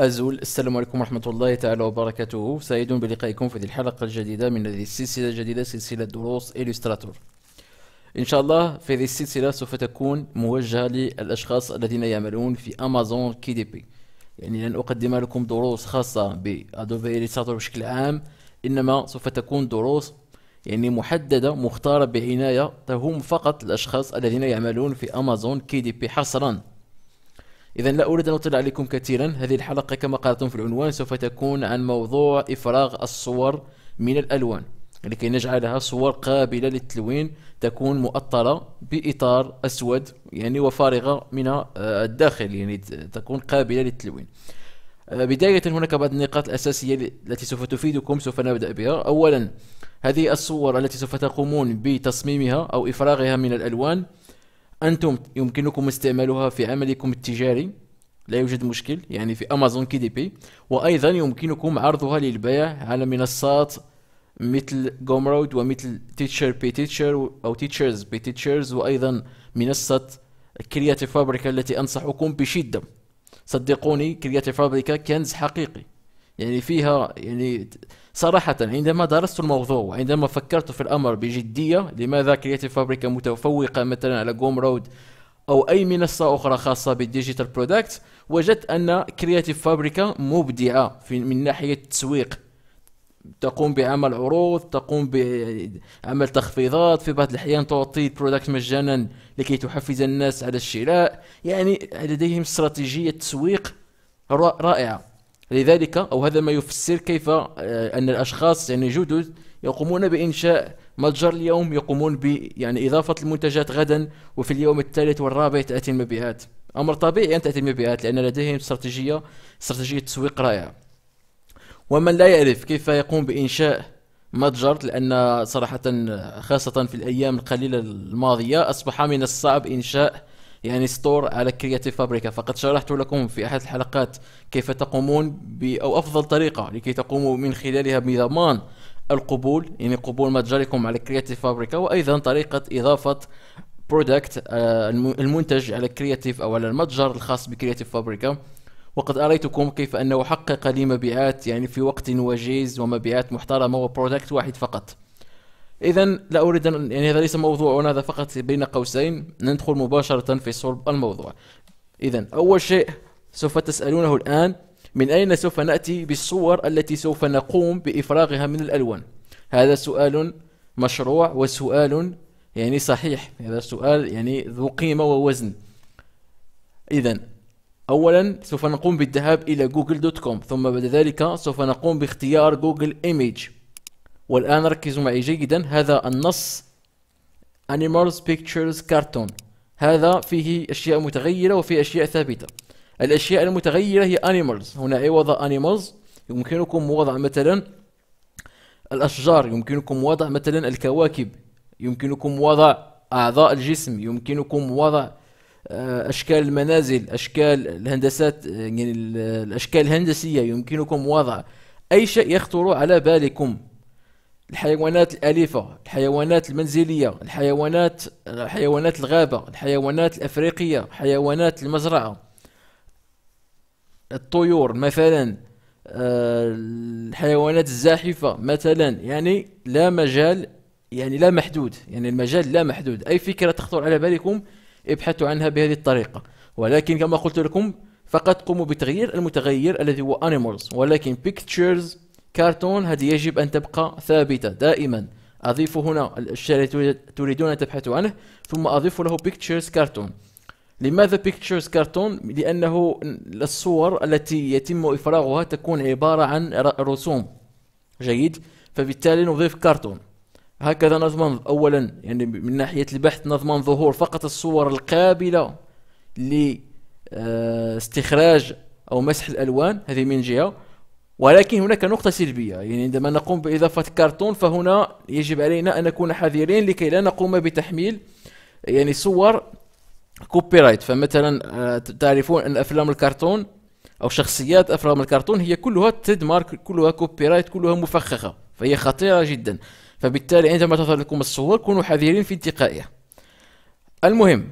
أزول السلام عليكم ورحمة الله تعالى وبركاته سعيد بلقائكم في هذه الحلقة الجديدة من هذه السلسلة الجديدة سلسلة دروس إليستراتور إن شاء الله في هذه السلسلة سوف تكون موجهة للأشخاص الذين يعملون في أمازون كي دي بي يعني لن أقدم لكم دروس خاصة بأدوبي إليستراتور بشكل عام إنما سوف تكون دروس يعني محددة مختارة بعناية تهم فقط الأشخاص الذين يعملون في أمازون كي دي بي حصرا إذا لا أريد أن أطلع عليكم كثيرا هذه الحلقة كما قرأتم في العنوان سوف تكون عن موضوع إفراغ الصور من الألوان لكي نجعلها صور قابلة للتلوين تكون مؤطرة بإطار أسود يعني وفارغة من الداخل يعني تكون قابلة للتلوين آه، بداية هناك بعض النقاط الأساسية التي سوف تفيدكم سوف نبدأ بها أولا هذه الصور التي سوف تقومون بتصميمها أو إفراغها من الألوان أنتم يمكنكم استعمالها في عملكم التجاري لا يوجد مشكل يعني في أمازون كي دي بي وأيضا يمكنكم عرضها للبيع على منصات مثل جومرود ومثل تيتشر بي تيتشر أو تيتشرز بي تيتشرز وأيضا منصة كرياتيف فابريكا التي أنصحكم بشدة صدقوني كرياتيف فابريكا كنز حقيقي يعني فيها يعني صراحة عندما درست الموضوع وعندما فكرت في الأمر بجدية لماذا كرياتيف فابريكا متفوقة مثلا على جوم رود أو أي منصة أخرى خاصة بالديجيتال برودكت وجدت أن كرياتيف فابريكا مبدعة في من ناحية التسويق تقوم بعمل عروض تقوم بعمل تخفيضات في بعض الأحيان تعطي برودكت مجانا لكي تحفز الناس على الشراء يعني لديهم استراتيجية تسويق رائعة لذلك أو هذا ما يفسر كيف آه، أن الأشخاص يعني جدد يقومون بإنشاء متجر اليوم يقومون ب يعني إضافة المنتجات غدا وفي اليوم الثالث والرابع تأتي المبيعات أمر طبيعي أن تأتي المبيعات لأن لديهم استراتيجية استراتيجية تسويق رائعة ومن لا يعرف كيف يقوم بإنشاء متجر لأن صراحة خاصة في الأيام القليلة الماضية أصبح من الصعب إنشاء يعني ستور على كرياتيف فابريكا فقد شرحت لكم في أحد الحلقات كيف تقومون ب أو أفضل طريقة لكي تقوموا من خلالها بضمان القبول يعني قبول متجركم على كرياتيف فابريكا وأيضا طريقة إضافة برودكت آه، المنتج على كرياتيف أو على المتجر الخاص بكرياتيف فابريكا وقد أريتكم كيف أنه حقق لي مبيعات يعني في وقت وجيز ومبيعات محترمة وبرودكت واحد فقط إذا لا أريد أن يعني هذا ليس موضوعنا هذا فقط بين قوسين ندخل مباشرة في صلب الموضوع إذا أول شيء سوف تسألونه الآن من أين سوف نأتي بالصور التي سوف نقوم بإفراغها من الألوان هذا سؤال مشروع وسؤال يعني صحيح هذا سؤال يعني ذو قيمة ووزن إذا أولا سوف نقوم بالذهاب إلى جوجل دوت كوم ثم بعد ذلك سوف نقوم باختيار جوجل إيميج والآن ركزوا معي جيدا هذا النص Animals Pictures Cartoon هذا فيه أشياء متغيرة وفيه أشياء ثابتة الأشياء المتغيرة هي Animals هنا عوض Animals يمكنكم وضع مثلا الأشجار يمكنكم وضع مثلا الكواكب يمكنكم وضع أعضاء الجسم يمكنكم وضع آه، أشكال المنازل أشكال الهندسات آه، يعني الأشكال الهندسية يمكنكم وضع أي شيء يخطر على بالكم الحيوانات الأليفة الحيوانات المنزلية الحيوانات حيوانات الغابة الحيوانات الأفريقية حيوانات المزرعة الطيور مثلا آه، الحيوانات الزاحفة مثلا يعني لا مجال يعني لا محدود يعني المجال لا محدود أي فكرة تخطر على بالكم ابحثوا عنها بهذه الطريقة ولكن كما قلت لكم فقط قوموا بتغيير المتغير الذي هو animals ولكن pictures كارتون هذه يجب أن تبقى ثابتة دائما أضيف هنا الشيء الذي تريدون أن تبحثوا عنه ثم أضيف له pictures كارتون لماذا pictures كارتون؟ لأنه الصور التي يتم إفراغها تكون عبارة عن رسوم جيد فبالتالي نضيف كارتون هكذا نضمن أولا يعني من ناحية البحث نضمن ظهور فقط الصور القابلة لاستخراج آه، أو مسح الألوان هذه من جهة ولكن هناك نقطة سلبية يعني عندما نقوم بإضافة كرتون فهنا يجب علينا أن نكون حذرين لكي لا نقوم بتحميل يعني صور كوبي رايت فمثلا آه، تعرفون أن أفلام الكرتون أو شخصيات أفلام الكرتون هي كلها تريد مارك كلها كوبي رايت كلها مفخخة فهي خطيرة جدا فبالتالي عندما تظهر لكم الصور كونوا حذرين في انتقائها المهم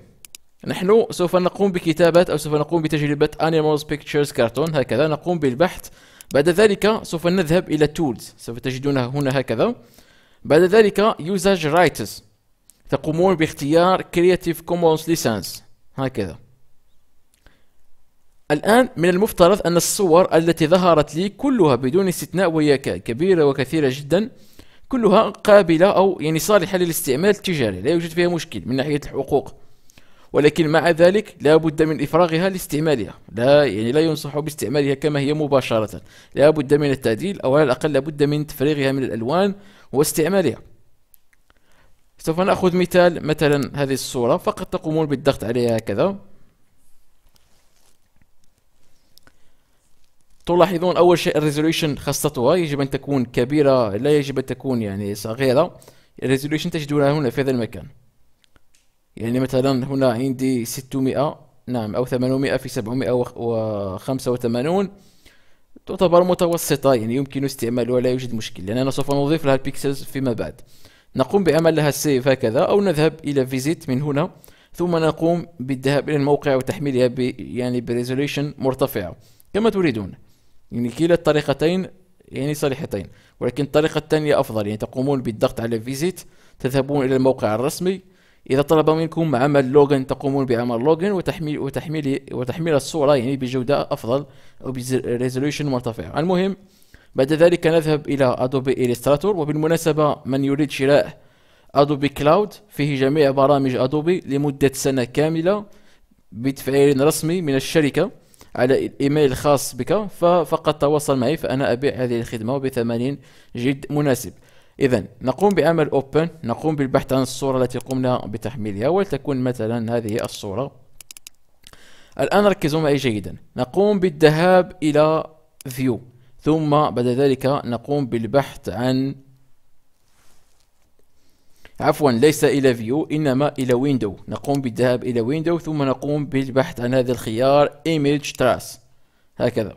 نحن سوف نقوم بكتابة أو سوف نقوم بتجربة Animals Pictures Cartoon هكذا نقوم بالبحث بعد ذلك سوف نذهب إلى تولز سوف تجدونها هنا هكذا بعد ذلك يوزاج رايتس تقومون باختيار كرياتيف كومونز ليسانس هكذا الآن من المفترض أن الصور التي ظهرت لي كلها بدون استثناء وهي كبيرة وكثيرة جدا كلها قابلة أو يعني صالحة للاستعمال التجاري لا يوجد فيها مشكل من ناحية الحقوق ولكن مع ذلك لا بد من إفراغها لاستعمالها لا يعني لا ينصح باستعمالها كما هي مباشرة لا بد من التعديل أو على الأقل لا بد من تفريغها من الألوان واستعمالها سوف نأخذ مثال مثلا هذه الصورة فقط تقومون بالضغط عليها هكذا تلاحظون أول شيء الريزوليوشن خاصتها يجب أن تكون كبيرة لا يجب أن تكون يعني صغيرة الريزوليوشن تجدونها هنا في هذا المكان يعني مثلا هنا عندي 600 نعم أو 800 في 785 تعتبر متوسطة يعني يمكن استعمالها لا يوجد مشكل لأننا سوف نضيف لها البيكسلز فيما بعد نقوم بعمل لها السيف هكذا أو نذهب إلى فيزيت من هنا ثم نقوم بالذهاب إلى الموقع وتحميلها ب يعني بريزوليشن مرتفعة كما تريدون يعني كلا الطريقتين يعني صالحتين ولكن الطريقة الثانية أفضل يعني تقومون بالضغط على فيزيت تذهبون إلى الموقع الرسمي إذا طلب منكم عمل لوجن تقومون بعمل لوجن وتحميل وتحميل وتحميل الصورة يعني بجودة أفضل وبريزولوشن مرتفع المهم بعد ذلك نذهب إلى أدوبي إليستراتور وبالمناسبة من يريد شراء أدوبي كلاود فيه جميع برامج أدوبي لمدة سنة كاملة بتفعيل رسمي من الشركة على الإيميل الخاص بك ففقط تواصل معي فأنا أبيع هذه الخدمة بثمن جد مناسب إذا نقوم بعمل Open نقوم بالبحث عن الصورة التي قمنا بتحميلها ولتكون مثلا هذه الصورة الآن ركزوا معي جيدا نقوم بالذهاب إلى View ثم بعد ذلك نقوم بالبحث عن عفوا ليس إلى فيو إنما إلى ويندو نقوم بالذهاب إلى ويندو ثم نقوم بالبحث عن هذا الخيار Image Trace هكذا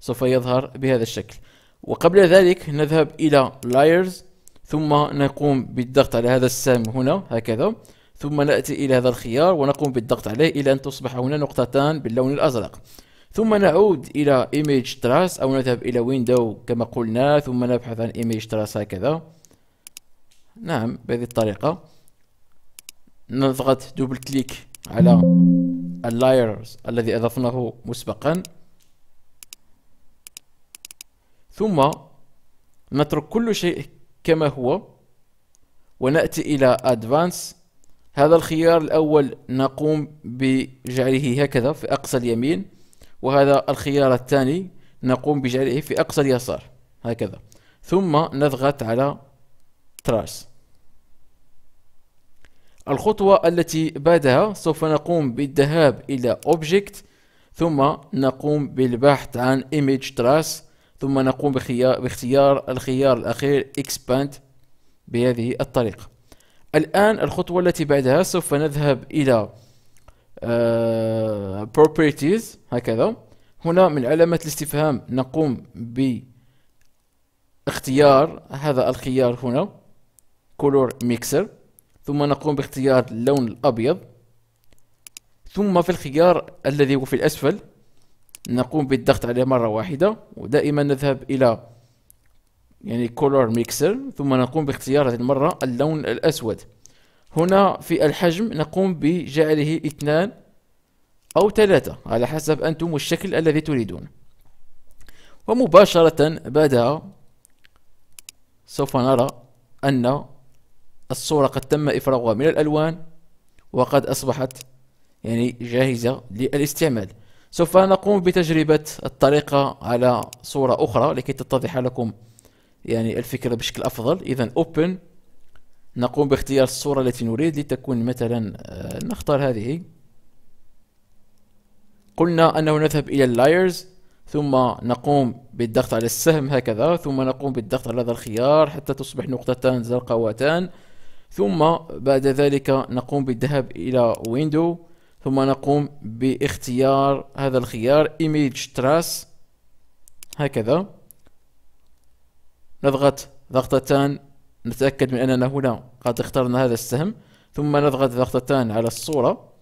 سوف يظهر بهذا الشكل وقبل ذلك نذهب إلى Layers ثم نقوم بالضغط على هذا السهم هنا هكذا ثم نأتي إلى هذا الخيار ونقوم بالضغط عليه إلى أن تصبح هنا نقطتان باللون الأزرق ثم نعود إلى Image Trace أو نذهب إلى ويندو كما قلنا ثم نبحث عن Image Trace هكذا نعم بهذه الطريقة نضغط دوبل كليك على اللايرز الذي أضفناه مسبقا ثم نترك كل شيء كما هو ونأتي إلى Advanced هذا الخيار الأول نقوم بجعله هكذا في أقصى اليمين وهذا الخيار الثاني نقوم بجعله في أقصى اليسار هكذا ثم نضغط على تراس الخطوة التي بعدها سوف نقوم بالذهاب إلى Object ثم نقوم بالبحث عن Image Trace ثم نقوم بخيار باختيار الخيار الأخير Expand بهذه الطريقة الآن الخطوة التي بعدها سوف نذهب إلى آه، Properties هكذا هنا من علامة الاستفهام نقوم باختيار هذا الخيار هنا Color Mixer ثم نقوم باختيار اللون الأبيض ثم في الخيار الذي هو في الأسفل نقوم بالضغط عليه مرة واحدة ودائما نذهب إلى يعني كولور ميكسر ثم نقوم باختيار هذه المرة اللون الأسود هنا في الحجم نقوم بجعله اثنان أو ثلاثة على حسب أنتم الشكل الذي تريدون ومباشرة بعدها سوف نرى أن الصورة قد تم إفراغها من الألوان وقد أصبحت يعني جاهزة للاستعمال سوف نقوم بتجربة الطريقة على صورة أخرى لكي تتضح لكم يعني الفكرة بشكل أفضل إذا Open نقوم باختيار الصورة التي نريد لتكون مثلا آه، نختار هذه قلنا أنه نذهب إلى اللايرز ثم نقوم بالضغط على السهم هكذا ثم نقوم بالضغط على هذا الخيار حتى تصبح نقطتان زرقاوتان ثم بعد ذلك نقوم بالذهاب إلى ويندو ثم نقوم باختيار هذا الخيار image trace هكذا نضغط ضغطتان نتأكد من أننا هنا قد اخترنا هذا السهم ثم نضغط ضغطتان على الصورة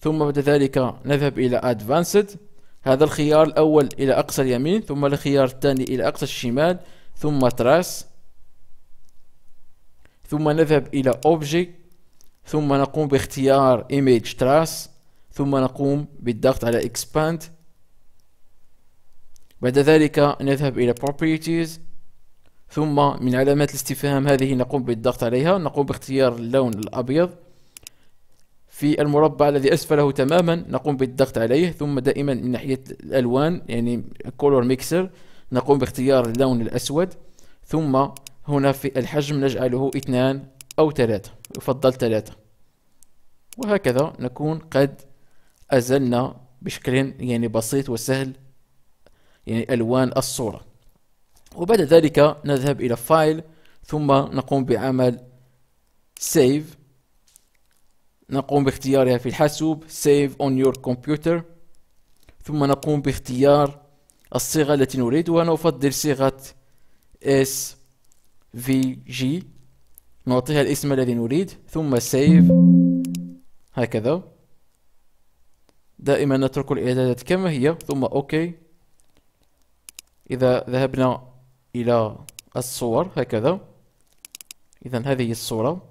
ثم بعد ذلك نذهب إلى Advanced هذا الخيار الأول إلى أقصى اليمين ثم الخيار الثاني إلى أقصى الشمال ثم Trace ثم نذهب إلى Object ثم نقوم باختيار image trace ثم نقوم بالضغط على expand بعد ذلك نذهب إلى properties ثم من علامات الاستفهام هذه نقوم بالضغط عليها نقوم باختيار اللون الأبيض في المربع الذي أسفله تماما نقوم بالضغط عليه ثم دائما من ناحية الألوان يعني color mixer نقوم باختيار اللون الأسود ثم هنا في الحجم نجعله اثنان أو ثلاثة يفضل ثلاثة وهكذا نكون قد أزلنا بشكل يعني بسيط وسهل يعني ألوان الصورة وبعد ذلك نذهب إلى فايل ثم نقوم بعمل سيف نقوم باختيارها في الحاسوب save on your computer ثم نقوم باختيار الصيغة التي نريدها وأنا أفضل صيغة SVG نعطيها الاسم الذي نريد ثم سيف هكذا دائما نترك الاعدادات كما هي ثم اوكي اذا ذهبنا الى الصور هكذا اذا هذه الصورة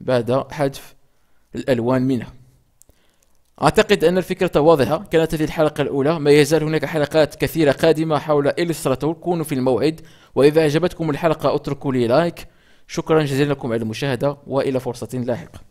بعد حذف الالوان منها اعتقد ان الفكرة واضحة كانت هذه الحلقة الاولى ما يزال هناك حلقات كثيرة قادمة حول الستراتور كونوا في الموعد واذا اعجبتكم الحلقة اتركوا لي لايك شكرا جزيلا لكم على المشاهدة وإلى فرصة لاحقة